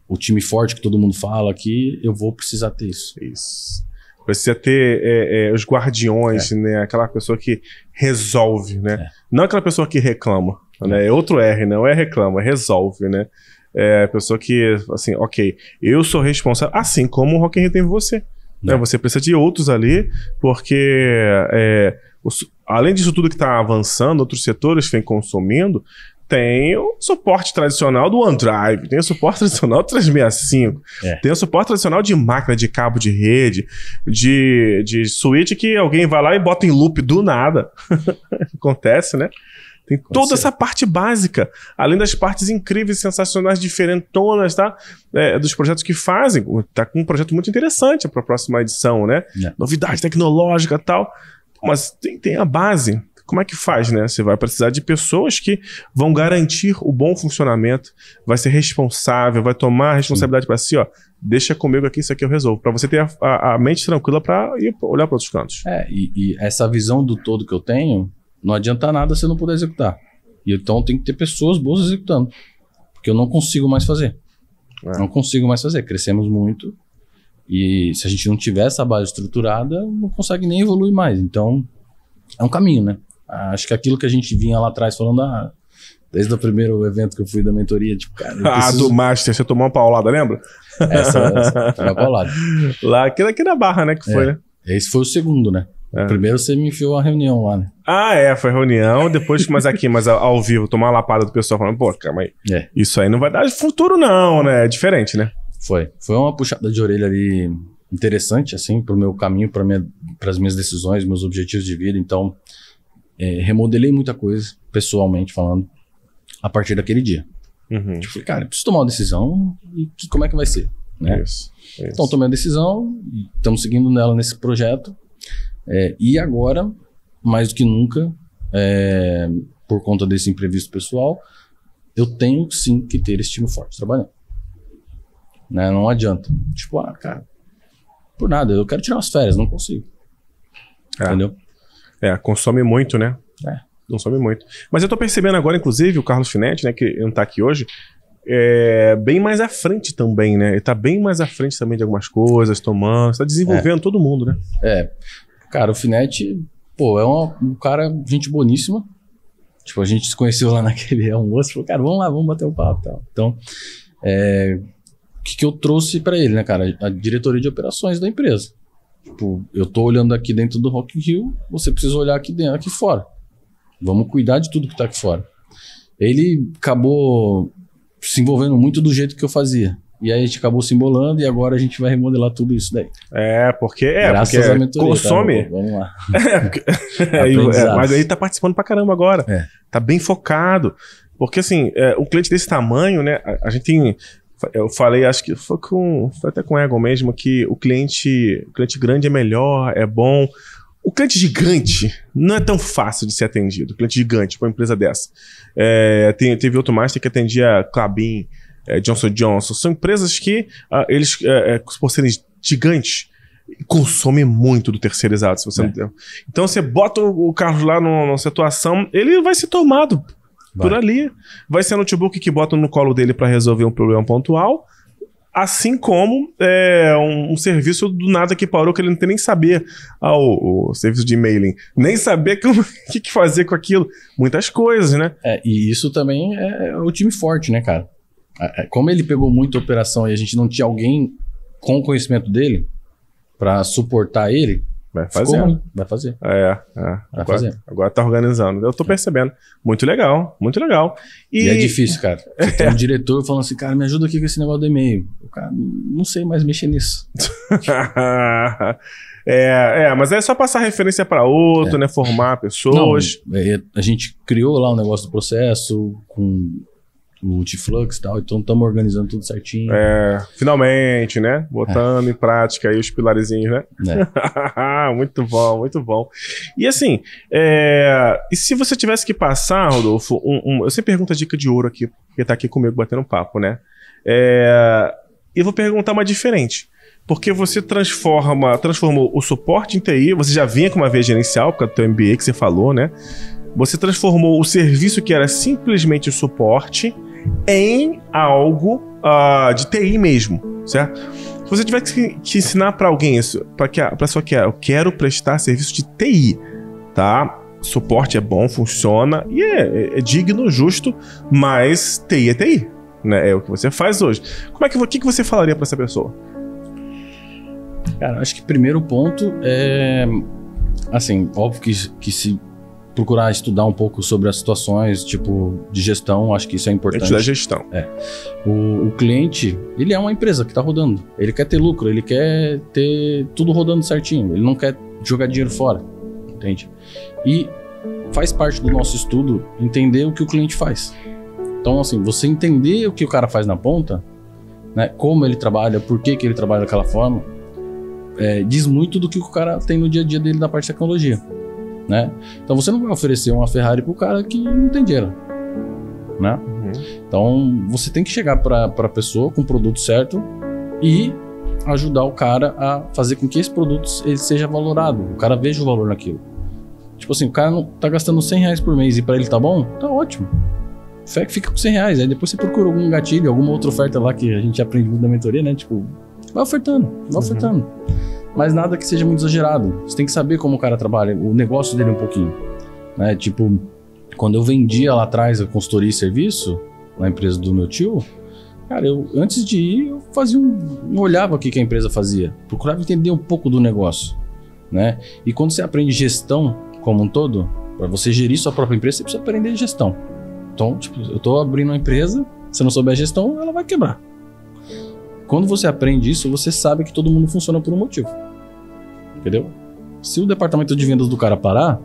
o time forte que todo mundo fala aqui, eu vou precisar ter isso. Isso. Precisa ter é, é, os guardiões, é. né? Aquela pessoa que resolve, né? Não aquela pessoa que reclama, né? É outro R, não né? é reclama, resolve, né? É a pessoa que, assim, ok, eu sou responsável, assim como o Rock in Rio tem você. Né? É. Você precisa de outros ali, porque... É, os, além disso tudo que está avançando, outros setores vêm consumindo, tem o suporte tradicional do OneDrive, tem o suporte tradicional do 365, é. tem o suporte tradicional de máquina, de cabo de rede, de, de switch que alguém vai lá e bota em loop do nada. Acontece, né? Tem toda essa parte básica, além das partes incríveis, sensacionais, diferentonas, tá? É, dos projetos que fazem. Tá com um projeto muito interessante para a próxima edição, né? É. Novidade tecnológica tal. Mas tem, tem a base como é que faz, né? Você vai precisar de pessoas que vão garantir o bom funcionamento, vai ser responsável, vai tomar a responsabilidade para si, ó. Deixa comigo aqui, isso aqui eu resolvo. Para você ter a, a, a mente tranquila para ir olhar para outros cantos. É, e, e essa visão do todo que eu tenho, não adianta nada se eu não puder executar. E então tem que ter pessoas boas executando. Porque eu não consigo mais fazer. É. Não consigo mais fazer. Crescemos muito. E se a gente não tiver essa base estruturada, não consegue nem evoluir mais. Então, é um caminho, né? Acho que aquilo que a gente vinha lá atrás falando, ah, desde o primeiro evento que eu fui da mentoria, tipo, cara. Preciso... Ah, do Master, você tomou uma paulada, lembra? Essa, essa foi a paulada. Lá, aquele aqui na Barra, né? Que é, foi, é. né? Esse foi o segundo, né? É. Primeiro você me enfiou a reunião lá, né? Ah, é, foi reunião, depois, mas aqui, mas ao vivo, tomar uma lapada do pessoal falando, pô, calma aí. É. Isso aí não vai dar futuro, não, né? É diferente, né? Foi. Foi uma puxada de orelha ali interessante, assim, pro meu caminho, para minha, as minhas decisões, meus objetivos de vida. Então, é, remodelei muita coisa, pessoalmente falando, a partir daquele dia. Uhum. Tipo, falei, cara, preciso tomar uma decisão e que, como é que vai ser? Né? Isso, isso. Então, tomei a decisão, estamos seguindo nela nesse projeto. É, e agora, mais do que nunca, é, por conta desse imprevisto pessoal, eu tenho sim que ter esse time forte trabalhando. Né? Não adianta. Tipo, ah, cara, por nada, eu quero tirar as férias, não consigo. É. Entendeu? É, consome muito, né? É. Consome muito. Mas eu tô percebendo agora, inclusive, o Carlos Finetti, né, que não tá aqui hoje, é, bem mais à frente também, né? Ele tá bem mais à frente também de algumas coisas, tomando, está desenvolvendo é. todo mundo, né? É. Cara, o Finetti, pô, é uma, um cara, gente boníssima. Tipo, a gente se conheceu lá naquele almoço, falou, cara, vamos lá, vamos bater um papo e tal. Então, é, o que, que eu trouxe para ele, né, cara? A diretoria de operações da empresa. Tipo, eu tô olhando aqui dentro do Rock Hill, Rio, você precisa olhar aqui dentro, aqui fora. Vamos cuidar de tudo que tá aqui fora. Ele acabou se envolvendo muito do jeito que eu fazia. E aí a gente acabou se embolando e agora a gente vai remodelar tudo isso daí. É, porque é, Graças porque à mentoria, tá consome. Tá, vamos lá. É, porque, é, é mas aí tá participando pra caramba agora. É. Tá bem focado. Porque assim, é, um cliente desse tamanho, né? A, a gente tem eu falei, acho que foi com foi até com o Egon mesmo, que o cliente, o cliente grande é melhor, é bom. O cliente gigante não é tão fácil de ser atendido. O cliente gigante, para uma empresa dessa. É, tem, teve outro master que atendia Clabin, é, Johnson Johnson. São empresas que uh, eles, uh, por serem gigantes, consomem muito do terceirizado. Se você é. não... Então você bota o carro lá numa, numa situação, ele vai ser tomado Vai. Por ali. Vai ser notebook que bota no colo dele para resolver um problema pontual. Assim como é, um, um, serviço do nada que parou, que ele não tem nem saber ah, o, o serviço de e-mailing, nem saber o que, que, fazer com aquilo. Muitas coisas, né? É, e isso também é, é o time forte, né, cara? É, como ele pegou muita operação e a gente não tinha alguém com o conhecimento dele para suportar ele, Vai fazer. Vai fazer. É, é. Vai agora, fazer. Agora tá organizando. Eu tô é. percebendo. Muito legal, muito legal. E, é e é difícil, cara. Você é. tem um diretor falando assim, cara, me ajuda aqui com esse negócio do e-mail. O cara, não sei mais mexer nisso. é, é, mas é só passar referência para outro, é. né? Formar pessoas. Não, é, a gente criou lá o um negócio do processo com Multiflux e tal. Então estamos organizando tudo certinho. É, finalmente, né? Botando é. em prática aí os pilarizinhos, né? É. muito bom, muito bom. E assim, é... e se você tivesse que passar, Rodolfo, um, um... eu sempre pergunto a dica de ouro aqui, porque tá aqui comigo batendo papo, né? É... Eu vou perguntar uma diferente. Porque você transforma, transformou o suporte em TI, você já vinha com uma vez gerencial, por causa do teu MBA que você falou, né? Você transformou o serviço que era simplesmente o suporte em algo uh, de TI mesmo, certo? Se você tiver que, que ensinar para alguém isso, para que a pessoa que é, eu quero prestar serviço de TI, tá? Suporte é bom, funciona e é, é, é digno, justo, mas TI é TI, né? É o que você faz hoje. Como é que, que, que você falaria para essa pessoa? Cara, acho que primeiro ponto é assim, óbvio que, que se procurar estudar um pouco sobre as situações, tipo, de gestão, acho que isso é importante. Entidade de gestão. É. O, o, cliente, ele é uma empresa que está rodando. Ele quer ter lucro, ele quer ter tudo rodando certinho. Ele não quer jogar dinheiro fora, entende? E faz parte do nosso estudo entender o que o cliente faz. Então, assim, você entender o que o cara faz na ponta, né? Como ele trabalha, por que, que ele trabalha daquela forma, é, diz muito do que o cara tem no dia a dia dele na parte de tecnologia. Né? Então você não vai oferecer uma Ferrari para o cara que não tem dinheiro. Né? Uhum. Então você tem que chegar para a pessoa com o produto certo e ajudar o cara a fazer com que esse produto ele seja valorado, o cara veja o valor naquilo. Tipo assim, o cara não, tá gastando 100 reais por mês e para ele tá bom, tá ótimo. Fé que fica com 100 reais. Aí depois você procura algum gatilho, alguma outra oferta lá que a gente aprende muito da mentoria, né? Tipo, vai ofertando, vai uhum. ofertando mas nada que seja muito exagerado. Você tem que saber como o cara trabalha, o negócio dele é um pouquinho. Né? Tipo, quando eu vendia lá atrás a consultoria e serviço, na empresa do meu tio, cara, eu antes de ir, eu fazia um. Eu olhava o que, a empresa fazia, procurava entender um pouco do negócio. Né? E quando você aprende gestão como um todo, para você gerir sua própria empresa, você precisa aprender gestão. Então, tipo, eu estou abrindo uma empresa, se eu não souber a gestão, ela vai quebrar. Quando você aprende isso, você sabe que todo mundo funciona por um motivo. Entendeu? Se o departamento de vendas do cara parar,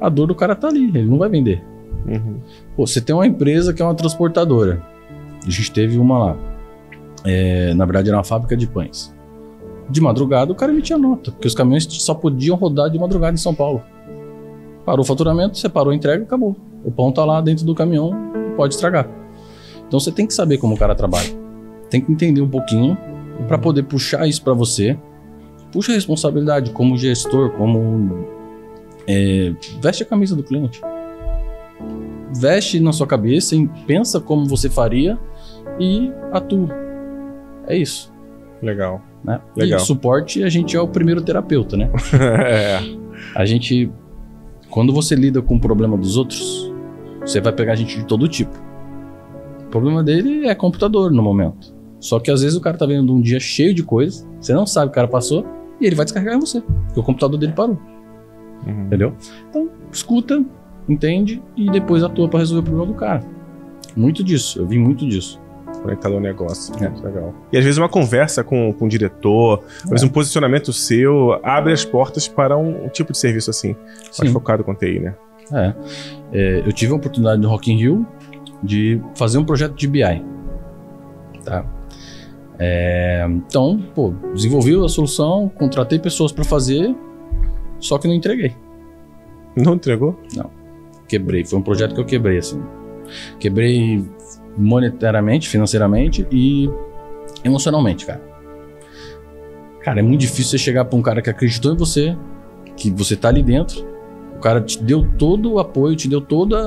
a dor do cara tá ali, ele não vai vender. Uhum. Pô, você tem uma empresa que é uma transportadora. A gente teve uma lá. É, na verdade, era uma fábrica de pães. De madrugada, o cara emitia nota, porque os caminhões só podiam rodar de madrugada em São Paulo. Parou o faturamento, você parou a entrega acabou. O pão tá lá dentro do caminhão e pode estragar. Então você tem que saber como o cara trabalha tem que entender um pouquinho para poder puxar isso para você, puxa a responsabilidade como gestor, como é, veste a camisa do cliente, veste na sua cabeça pensa como você faria e atua. É isso. Legal. Né? Legal. E suporte a gente é o primeiro terapeuta, né? é. A gente, quando você lida com o problema dos outros, você vai pegar gente de todo tipo. O problema dele é computador no momento. Só que às vezes o cara tá vendo um dia cheio de coisas, você não sabe o cara passou, e ele vai descarregar em você, porque o computador dele parou. Uhum. Entendeu? Então, escuta, entende e depois atua para resolver o problema do cara. Muito disso, eu vi muito disso. Conectado ao negócio. É. Legal. E às vezes uma conversa com, com o diretor, é. às vezes um posicionamento seu abre as portas para um, um tipo de serviço assim, mais focado com TI, né? É. é. Eu tive a oportunidade no Rock in Rio de fazer um projeto de BI. Tá? É, então, pô, desenvolvi a solução, contratei pessoas para fazer, só que não entreguei. Não entregou? Não. Quebrei. Foi um projeto que eu quebrei, assim. Quebrei monetariamente, financeiramente e emocionalmente, cara. Cara, é muito difícil você chegar para um cara que acreditou em você, que você tá ali dentro, o cara te deu todo o apoio, te deu todas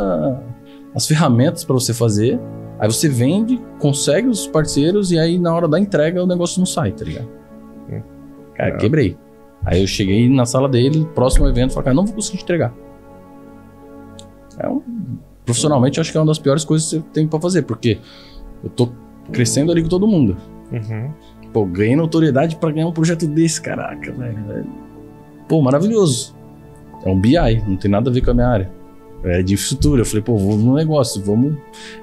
as ferramentas para você fazer Aí você vende, consegue os parceiros e aí na hora da entrega o negócio não sai, tá ligado? Hum. Cara, é. quebrei. Aí eu cheguei na sala dele, próximo evento, falei, cara, não vou conseguir entregar. É um, profissionalmente, acho que é uma das piores coisas que você tem pra fazer, porque eu tô crescendo ali com todo mundo. Uhum. Pô, ganhei notoriedade para ganhar um projeto desse, caraca, velho. Pô, maravilhoso. É um BI, não tem nada a ver com a minha área é de futuro, Eu falei, pô, vou no negócio, vamos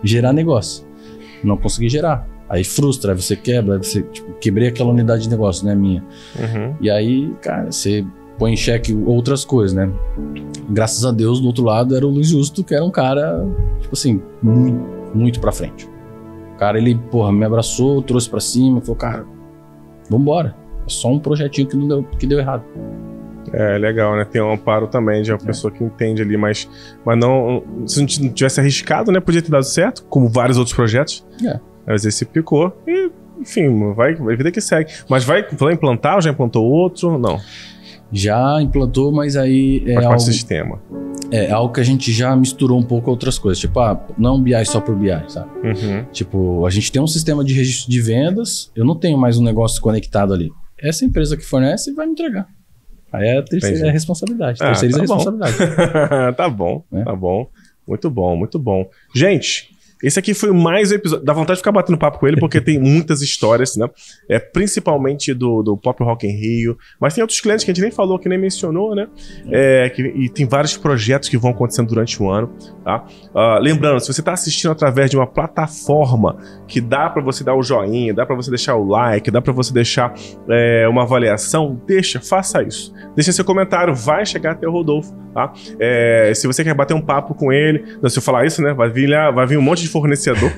gerar negócio. Não consegui gerar. Aí frustra, aí você quebra, aí você tipo, quebrei aquela unidade de negócio, né, minha. Uhum. E aí, cara, você põe em xeque outras coisas, né? Graças a Deus, do outro lado era o Luiz Justo, que era um cara, tipo assim, muito, muito pra frente. O cara, ele, porra, me abraçou, trouxe pra cima, falou, cara, vambora. É só um projetinho que, não deu, que deu errado. É, legal, né? Tem um amparo também de uma é. pessoa que entende ali, mas, mas não. Se não tivesse arriscado, né? Podia ter dado certo, como vários outros projetos. É. Às vezes se picou e, enfim, vai, vai vida que segue. Mas vai, implantar ou já implantou outro? Não. Já implantou, mas aí é. Faz algo, parte do sistema. É, é algo que a gente já misturou um pouco outras coisas. Tipo, ah, não BI só por BI, sabe? Uhum. Tipo, a gente tem um sistema de registro de vendas, eu não tenho mais um negócio conectado ali. Essa empresa que fornece vai me entregar. Aí é a, terceira, é a responsabilidade. Ah, terceiriza tá é a responsabilidade. tá bom, né? tá bom. Muito bom, muito bom. Gente, esse aqui foi mais um episódio. Dá vontade de ficar batendo papo com ele, porque tem muitas histórias, né? É, principalmente do, do Pop Rock em Rio. Mas tem outros clientes que a gente nem falou, que nem mencionou, né? É, que, e tem vários projetos que vão acontecendo durante o ano, tá? Uh, lembrando, se você está assistindo através de uma plataforma que dá para você dar o joinha, dá para você deixar o like, dá para você deixar é, uma avaliação, deixa, faça isso. Deixa seu comentário, vai chegar até o Rodolfo, tá? É, se você quer bater um papo com ele, se eu falar isso, né? Vai vir, vai vir um monte de de fornecedor.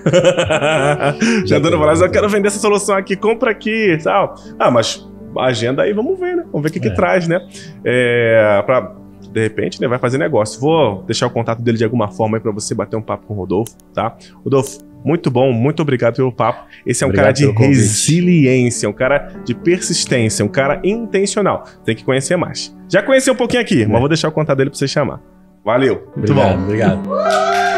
Já dando dona eu quero vender essa solução aqui, compra aqui e tal. Ah, mas agenda aí, vamos ver, né? Vamos ver o que, é. que traz, né? É, pra, de repente, né, vai fazer negócio. Vou deixar o contato dele de alguma forma aí para você bater um papo com o Rodolfo, tá? Rodolfo, muito bom, muito obrigado pelo papo. Esse é um obrigado cara de resiliência, um cara de persistência, um cara intencional. Tem que conhecer mais. Já conheci um pouquinho aqui, é. mas vou deixar o contato dele para você chamar. Valeu, muito bom. Obrigado.